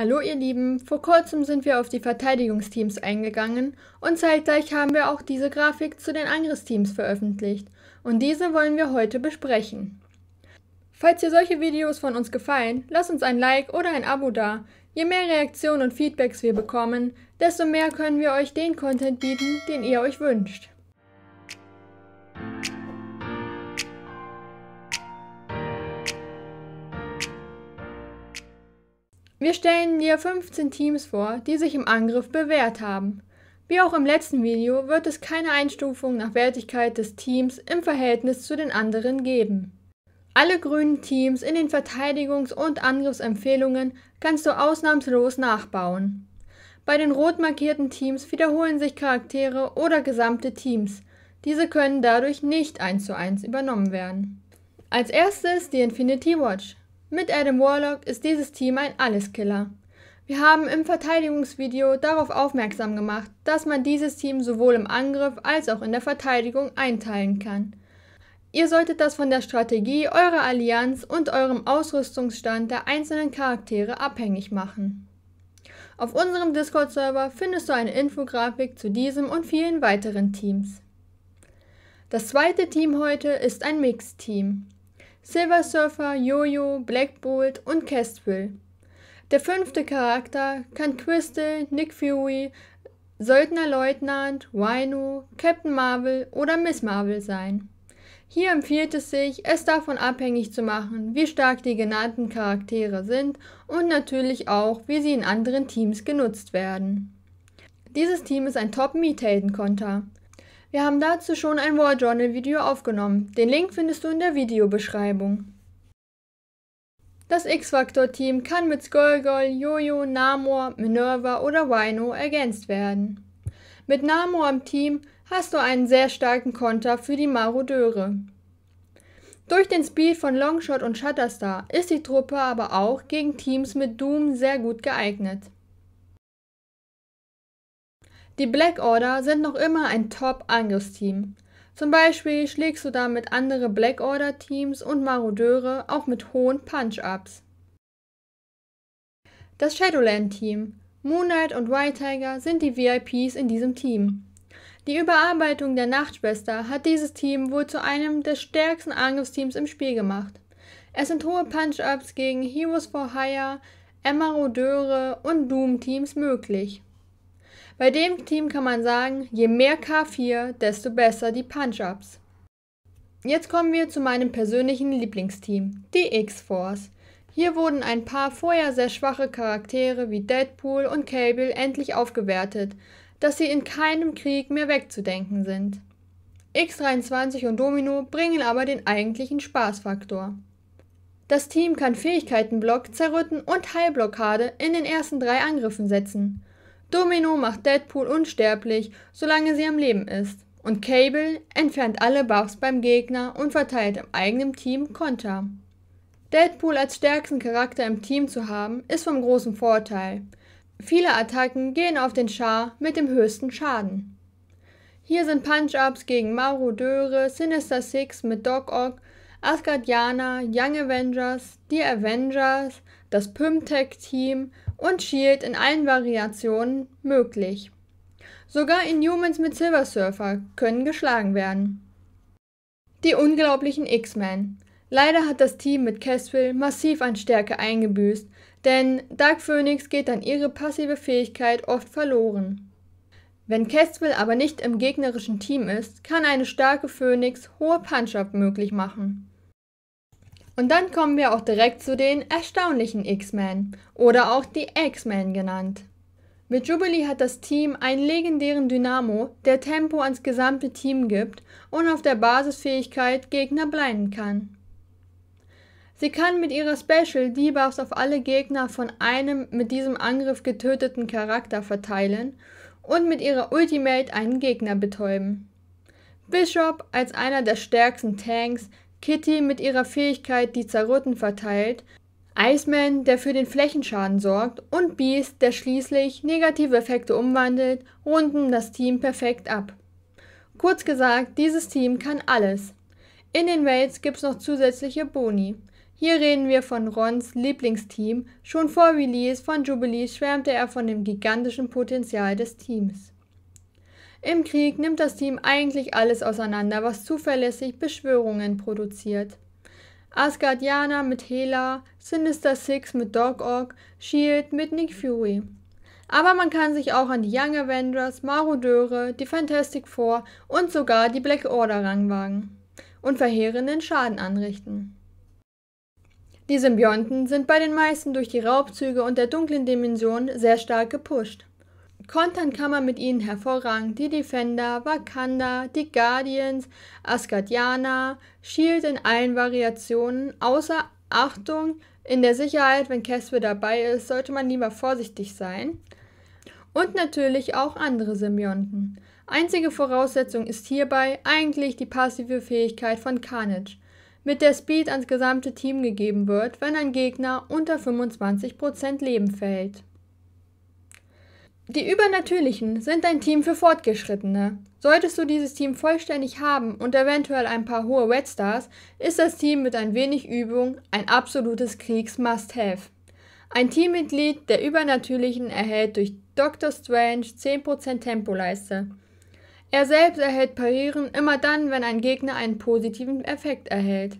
Hallo ihr Lieben, vor kurzem sind wir auf die Verteidigungsteams eingegangen und zeitgleich haben wir auch diese Grafik zu den Angriffsteams veröffentlicht und diese wollen wir heute besprechen. Falls dir solche Videos von uns gefallen, lass uns ein Like oder ein Abo da. Je mehr Reaktionen und Feedbacks wir bekommen, desto mehr können wir euch den Content bieten, den ihr euch wünscht. Wir stellen dir 15 Teams vor, die sich im Angriff bewährt haben. Wie auch im letzten Video wird es keine Einstufung nach Wertigkeit des Teams im Verhältnis zu den anderen geben. Alle grünen Teams in den Verteidigungs- und Angriffsempfehlungen kannst du ausnahmslos nachbauen. Bei den rot markierten Teams wiederholen sich Charaktere oder gesamte Teams. Diese können dadurch nicht eins zu eins übernommen werden. Als erstes die Infinity Watch. Mit Adam Warlock ist dieses Team ein Alleskiller. Wir haben im Verteidigungsvideo darauf aufmerksam gemacht, dass man dieses Team sowohl im Angriff als auch in der Verteidigung einteilen kann. Ihr solltet das von der Strategie eurer Allianz und eurem Ausrüstungsstand der einzelnen Charaktere abhängig machen. Auf unserem Discord-Server findest du eine Infografik zu diesem und vielen weiteren Teams. Das zweite Team heute ist ein mixed team Silver Surfer, Jojo, Black Bolt und Kestrel. Der fünfte Charakter kann Crystal, Nick Fury, Söldnerleutnant, Rhino, Captain Marvel oder Miss Marvel sein. Hier empfiehlt es sich, es davon abhängig zu machen, wie stark die genannten Charaktere sind und natürlich auch, wie sie in anderen Teams genutzt werden. Dieses Team ist ein Top-Meat-Helden-Konter. Wir haben dazu schon ein War Journal Video aufgenommen. Den Link findest du in der Videobeschreibung. Das X-Factor-Team kann mit Skolgol, Jojo, Namor, Minerva oder Wino ergänzt werden. Mit Namor im Team hast du einen sehr starken Konter für die Marodeure. Durch den Speed von Longshot und Shutterstar ist die Truppe aber auch gegen Teams mit Doom sehr gut geeignet. Die Black Order sind noch immer ein Top-Angriffsteam. Zum Beispiel schlägst du damit andere Black Order Teams und Marodeure auch mit hohen Punch-Ups. Das Shadowland Team. Moonlight und White Tiger sind die VIPs in diesem Team. Die Überarbeitung der Nachtschwester hat dieses Team wohl zu einem der stärksten Angriffsteams im Spiel gemacht. Es sind hohe Punch-Ups gegen Heroes for Hire, Emerodeure und Doom-Teams möglich. Bei dem Team kann man sagen, je mehr K4, desto besser die Punch-Ups. Jetzt kommen wir zu meinem persönlichen Lieblingsteam, die X-Force. Hier wurden ein paar vorher sehr schwache Charaktere wie Deadpool und Cable endlich aufgewertet, dass sie in keinem Krieg mehr wegzudenken sind. X23 und Domino bringen aber den eigentlichen Spaßfaktor. Das Team kann Fähigkeitenblock, Zerrütten und Heilblockade in den ersten drei Angriffen setzen. Domino macht Deadpool unsterblich, solange sie am Leben ist. Und Cable entfernt alle Buffs beim Gegner und verteilt im eigenen Team Konter. Deadpool als stärksten Charakter im Team zu haben, ist vom großen Vorteil. Viele Attacken gehen auf den Char mit dem höchsten Schaden. Hier sind Punch-Ups gegen Marodeure, Sinister Six mit Dog Ock, Asgardiana, Young Avengers, die Avengers, das Pymtech-Team und Shield in allen Variationen möglich. Sogar Inhumans mit Silver Surfer können geschlagen werden. Die unglaublichen X-Men. Leider hat das Team mit Caswell massiv an Stärke eingebüßt, denn Dark Phoenix geht an ihre passive Fähigkeit oft verloren. Wenn Caswell aber nicht im gegnerischen Team ist, kann eine starke Phoenix hohe Punch-Up möglich machen. Und dann kommen wir auch direkt zu den erstaunlichen X-Men oder auch die X-Men genannt. Mit Jubilee hat das Team einen legendären Dynamo, der Tempo ans gesamte Team gibt und auf der Basisfähigkeit Gegner bleiben kann. Sie kann mit ihrer Special Debuffs auf alle Gegner von einem mit diesem Angriff getöteten Charakter verteilen und mit ihrer Ultimate einen Gegner betäuben. Bishop als einer der stärksten Tanks Kitty mit ihrer Fähigkeit, die Zerrütten verteilt, Iceman, der für den Flächenschaden sorgt, und Beast, der schließlich negative Effekte umwandelt, runden das Team perfekt ab. Kurz gesagt, dieses Team kann alles. In den Raids gibt's noch zusätzliche Boni. Hier reden wir von Rons Lieblingsteam. Schon vor Release von Jubilee schwärmte er von dem gigantischen Potenzial des Teams. Im Krieg nimmt das Team eigentlich alles auseinander, was zuverlässig Beschwörungen produziert. Asgardiana mit Hela, Sinister Six mit Dog Org, Shield mit Nick Fury. Aber man kann sich auch an die Young Avengers, Marodeure, die Fantastic Four und sogar die Black Order ranwagen und verheerenden Schaden anrichten. Die Symbionten sind bei den meisten durch die Raubzüge und der dunklen Dimension sehr stark gepusht. Kontern kann man mit ihnen hervorragend die Defender, Wakanda, die Guardians, Asgardianer, Shield in allen Variationen, außer Achtung, in der Sicherheit, wenn Casper dabei ist, sollte man lieber vorsichtig sein. Und natürlich auch andere Symbionten. Einzige Voraussetzung ist hierbei eigentlich die passive Fähigkeit von Carnage, mit der Speed ans gesamte Team gegeben wird, wenn ein Gegner unter 25% Leben fällt. Die Übernatürlichen sind ein Team für Fortgeschrittene. Solltest du dieses Team vollständig haben und eventuell ein paar hohe Red Stars, ist das Team mit ein wenig Übung ein absolutes Kriegs-Must-Have. Ein Teammitglied der Übernatürlichen erhält durch Dr. Strange 10% Tempoleiste. Er selbst erhält Parieren immer dann, wenn ein Gegner einen positiven Effekt erhält.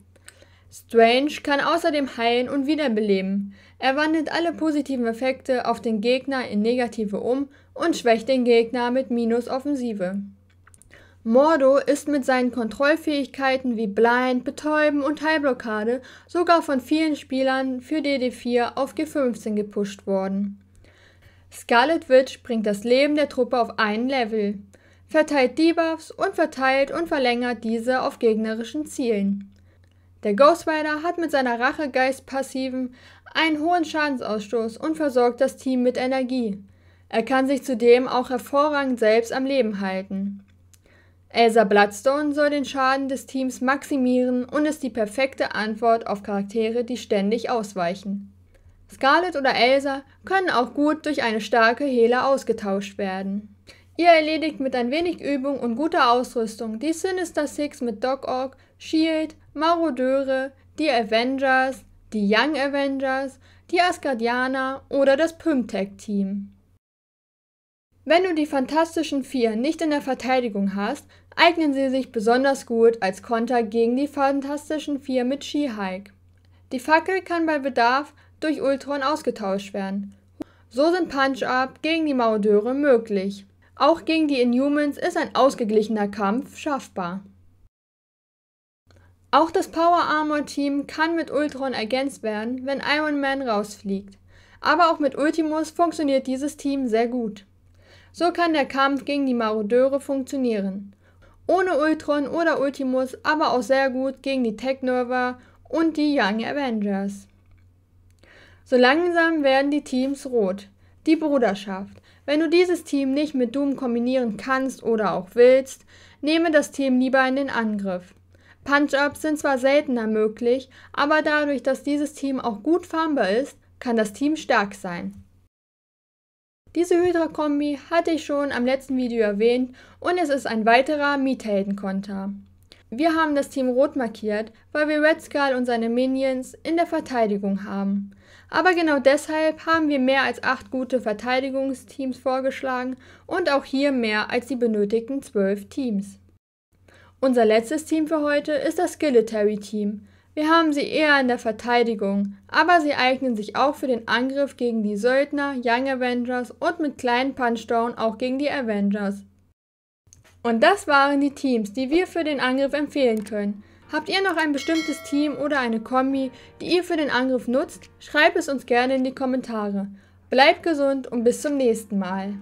Strange kann außerdem heilen und wiederbeleben. Er wandelt alle positiven Effekte auf den Gegner in negative um und schwächt den Gegner mit Minus-Offensive. Mordo ist mit seinen Kontrollfähigkeiten wie Blind, Betäuben und Heilblockade sogar von vielen Spielern für DD4 auf G15 gepusht worden. Scarlet Witch bringt das Leben der Truppe auf ein Level, verteilt Debuffs und verteilt und verlängert diese auf gegnerischen Zielen. Der Ghost Rider hat mit seiner Rachegeist-Passiven einen hohen Schadensausstoß und versorgt das Team mit Energie. Er kann sich zudem auch hervorragend selbst am Leben halten. Elsa Bloodstone soll den Schaden des Teams maximieren und ist die perfekte Antwort auf Charaktere, die ständig ausweichen. Scarlett oder Elsa können auch gut durch eine starke Hehler ausgetauscht werden. Ihr erledigt mit ein wenig Übung und guter Ausrüstung die Sinister Six mit Doc Ock, Shield, Marodeure, die Avengers, die Young Avengers, die Asgardianer oder das Pymtech-Team. Wenn du die Fantastischen Vier nicht in der Verteidigung hast, eignen sie sich besonders gut als Konter gegen die Fantastischen Vier mit she hike Die Fackel kann bei Bedarf durch Ultron ausgetauscht werden. So sind Punch-Up gegen die Marodeure möglich. Auch gegen die Inhumans ist ein ausgeglichener Kampf schaffbar. Auch das Power Armor Team kann mit Ultron ergänzt werden, wenn Iron Man rausfliegt. Aber auch mit Ultimus funktioniert dieses Team sehr gut. So kann der Kampf gegen die Marodeure funktionieren. Ohne Ultron oder Ultimus aber auch sehr gut gegen die Technova und die Young Avengers. So langsam werden die Teams rot. Die Bruderschaft, wenn du dieses Team nicht mit Doom kombinieren kannst oder auch willst, nehme das Team lieber in den Angriff. Punch-Ups sind zwar seltener möglich, aber dadurch, dass dieses Team auch gut farmbar ist, kann das Team stark sein. Diese Hydra-Kombi hatte ich schon am letzten Video erwähnt und es ist ein weiterer Miethelden-Konter. Wir haben das Team rot markiert, weil wir Red Skull und seine Minions in der Verteidigung haben. Aber genau deshalb haben wir mehr als acht gute Verteidigungsteams vorgeschlagen und auch hier mehr als die benötigten zwölf Teams. Unser letztes Team für heute ist das Skilletary Team. Wir haben sie eher in der Verteidigung, aber sie eignen sich auch für den Angriff gegen die Söldner, Young Avengers und mit kleinen Punchdown auch gegen die Avengers. Und das waren die Teams, die wir für den Angriff empfehlen können. Habt ihr noch ein bestimmtes Team oder eine Kombi, die ihr für den Angriff nutzt? Schreibt es uns gerne in die Kommentare. Bleibt gesund und bis zum nächsten Mal.